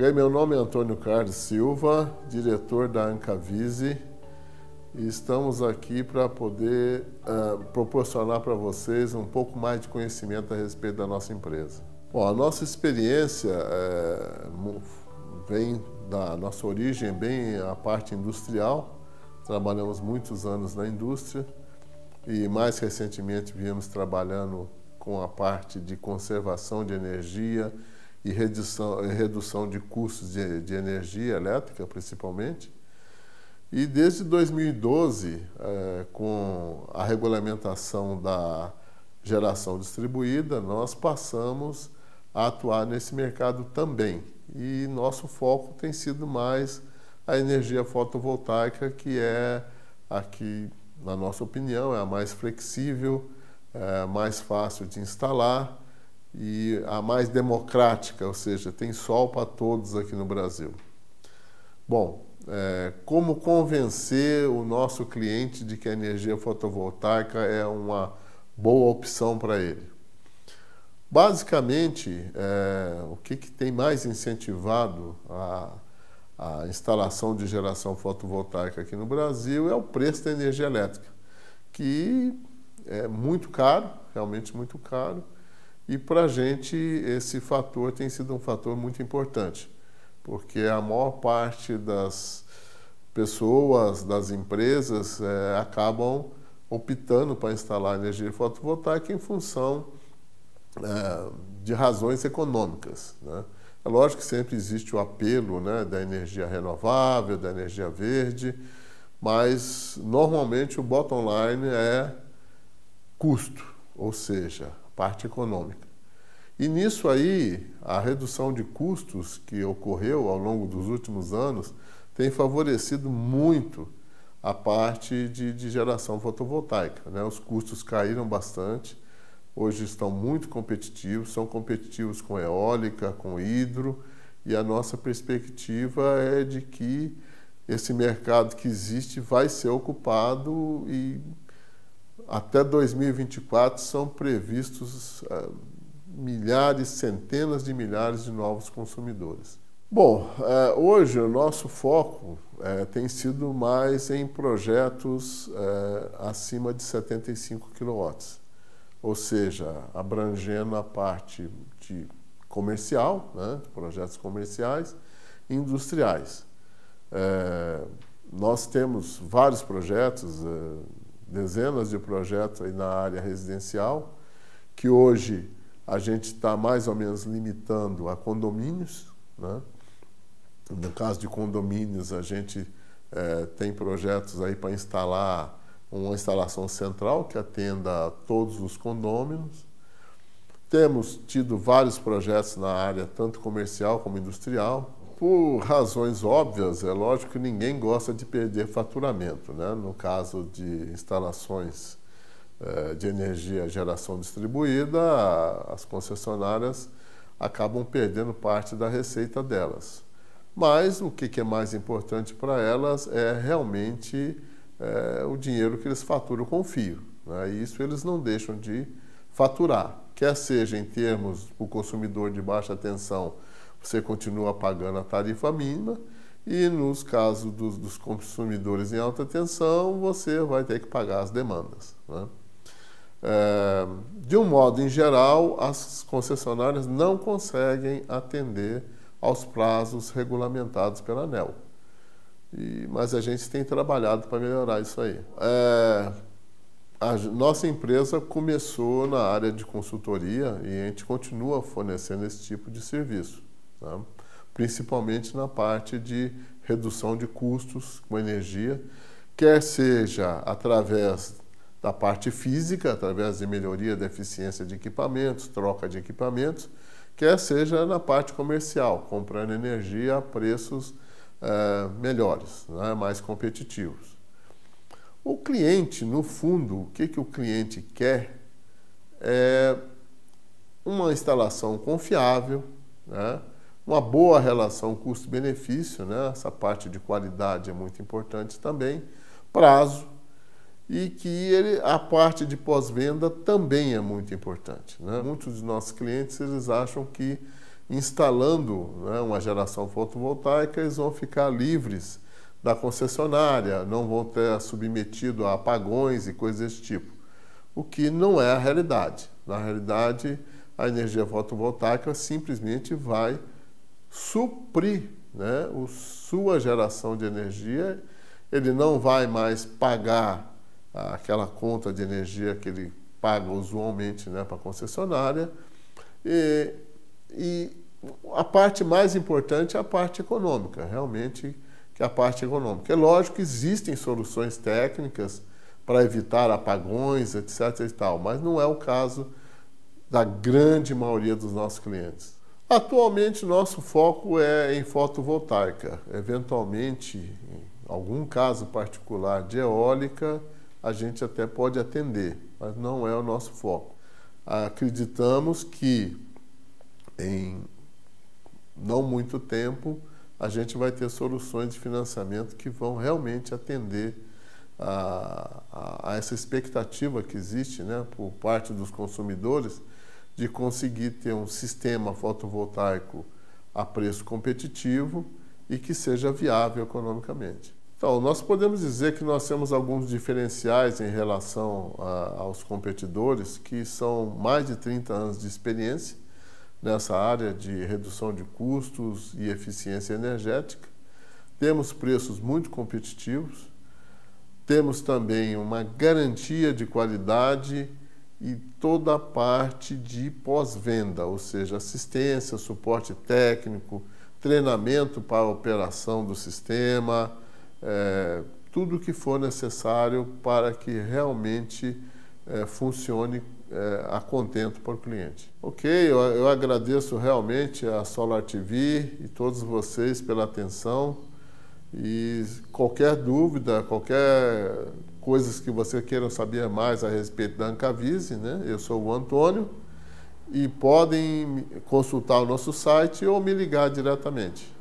Bem, meu nome é Antônio Carlos Silva, diretor da Ancavise, e estamos aqui para poder uh, proporcionar para vocês um pouco mais de conhecimento a respeito da nossa empresa. Bom, a nossa experiência é, vem da nossa origem bem a parte industrial. Trabalhamos muitos anos na indústria e mais recentemente viemos trabalhando com a parte de conservação de energia, e redução, redução de custos de, de energia elétrica, principalmente. E desde 2012, é, com a regulamentação da geração distribuída, nós passamos a atuar nesse mercado também. E nosso foco tem sido mais a energia fotovoltaica, que é a que, na nossa opinião, é a mais flexível, é mais fácil de instalar e a mais democrática, ou seja, tem sol para todos aqui no Brasil. Bom, é, como convencer o nosso cliente de que a energia fotovoltaica é uma boa opção para ele? Basicamente, é, o que, que, tem mais incentivado a, a instalação de geração fotovoltaica aqui no Brasil é o preço da energia elétrica, que é muito caro, realmente muito caro, e para a gente, esse fator tem sido um fator muito importante, porque a maior parte das pessoas, das empresas, é, acabam optando para instalar energia fotovoltaica em função é, de razões econômicas. Né? É lógico que sempre existe o apelo né, da energia renovável, da energia verde, mas normalmente o bottom line é custo, ou seja, parte econômica. E nisso aí, a redução de custos que ocorreu ao longo dos últimos anos tem favorecido muito a parte de, de geração fotovoltaica. Né? Os custos caíram bastante, hoje estão muito competitivos, são competitivos com eólica, com hidro, e a nossa perspectiva é de que esse mercado que existe vai ser ocupado e até 2024 são previstos uh, milhares, centenas de milhares de novos consumidores. Bom, uh, hoje o nosso foco uh, tem sido mais em projetos eh, acima de 75 kW, ou seja, abrangendo a parte de comercial, né, projetos comerciais e industriais. nós temos vários projetos dezenas de projetos aí na área residencial, que hoje a gente está mais ou menos limitando a condomínios. Né? No caso de condomínios, a gente é, tem projetos aí para instalar uma instalação central que atenda a todos os condôminos. Temos tido vários projetos na área, tanto comercial como industrial por razões óbvias, é lógico que ninguém gosta de perder faturamento. Né? No caso de instalações eh, de energia geração distribuída, as concessionárias acabam perdendo parte da receita delas. Mas o que é mais importante para elas é realmente é, o dinheiro que eles faturam com fio. Né? E isso eles não deixam de faturar, quer seja em termos o consumidor de baixa tensão você continua pagando a tarifa mínima e nos casos dos, dos consumidores em alta tensão, você vai ter que pagar as demandas. Né? É, de um modo em geral, as concessionárias não conseguem atender aos prazos regulamentados pela ANEL. E, mas a gente tem trabalhado para melhorar isso aí. É, a nossa empresa começou na área de consultoria e a gente continua fornecendo esse tipo de serviço. Né? Principalmente na parte de redução de custos com energia, quer seja através da parte física, através de melhoria da eficiência de equipamentos, troca de equipamentos, quer seja na parte comercial, comprando energia a preços é, melhores, né? mais competitivos. O cliente, no fundo, o que, que o cliente quer é uma instalação confiável, né? Uma boa relação custo-benefício, né? essa parte de qualidade é muito importante também. Prazo, e que ele, a parte de pós-venda também é muito importante. Né? Muitos dos nossos clientes eles acham que instalando né, uma geração fotovoltaica eles vão ficar livres da concessionária, não vão ter submetido a apagões e coisas desse tipo, o que não é a realidade. Na realidade, a energia fotovoltaica simplesmente vai suprir né, o, sua geração de energia. Ele não vai mais pagar aquela conta de energia que ele paga usualmente né, para a concessionária. E, e a parte mais importante é a parte econômica, realmente, que é a parte econômica. É lógico que existem soluções técnicas para evitar apagões, etc. E tal, mas não é o caso da grande maioria dos nossos clientes. Atualmente, nosso foco é em fotovoltaica. Eventualmente, em algum caso particular de eólica, a gente até pode atender, mas não é o nosso foco. Acreditamos que em não muito tempo a gente vai ter soluções de financiamento que vão realmente atender a, a, a essa expectativa que existe né, por parte dos consumidores de conseguir ter um sistema fotovoltaico a preço competitivo e que seja viável economicamente. Então, nós podemos dizer que nós temos alguns diferenciais em relação a, aos competidores que são mais de 30 anos de experiência nessa área de redução de custos e eficiência energética. Temos preços muito competitivos, temos também uma garantia de qualidade e toda a parte de pós-venda, ou seja, assistência, suporte técnico, treinamento para a operação do sistema, é, tudo que for necessário para que realmente é, funcione é, a contento para o cliente. Ok, eu, eu agradeço realmente a Solar TV e todos vocês pela atenção. E qualquer dúvida, qualquer coisas que você queira saber mais a respeito da Ancavise, né? Eu sou o Antônio e podem consultar o nosso site ou me ligar diretamente.